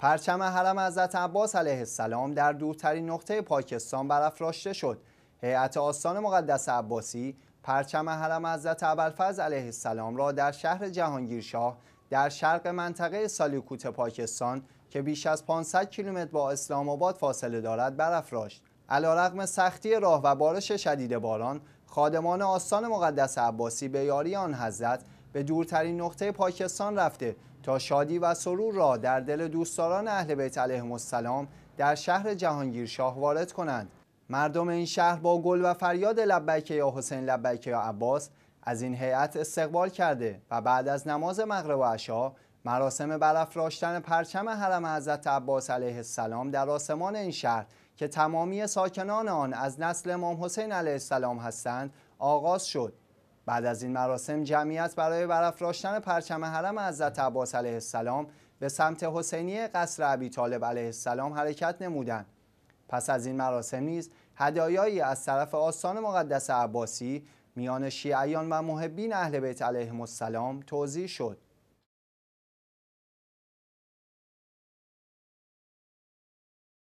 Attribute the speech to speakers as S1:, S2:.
S1: پرچم حرم حضرت عباس علیه السلام در دورترین نقطه پاکستان برافراشته شد. هیئت آستان مقدس عباسی پرچم حرم حضرت ابوالفضل علیه السلام را در شهر جهانگیرشاه در شرق منطقه سالیکوت پاکستان که بیش از 500 کیلومتر با اسلام آباد فاصله دارد برافراشت. علیرغم سختی راه و بارش شدید باران، خادمان آستان مقدس عباسی به یاری آن حضرت به دورترین نقطه پاکستان رفته تا شادی و سرور را در دل دوستداران اهل بیت علیهم السلام در شهر جهانگیر شاه وارد کنند مردم این شهر با گل و فریاد لبیک یا حسین لبیک یا عباس از این هیئت استقبال کرده و بعد از نماز مغرب و عشا مراسم برافراشتن پرچم حرم حضرت عباس علیه السلام در آسمان این شهر که تمامی ساکنان آن از نسل امام حسین علیه السلام هستند آغاز شد بعد از این مراسم جمعیت برای برافراشتن پرچم حرم حضرت عباس علیه السلام به سمت حسینی قصر ابی طالب علیه السلام حرکت نمودند پس از این مراسم نیز هدایایی از طرف آستان مقدس عباسی میان شیعیان و محبین اهل بیت علیهم السلام توضیح شد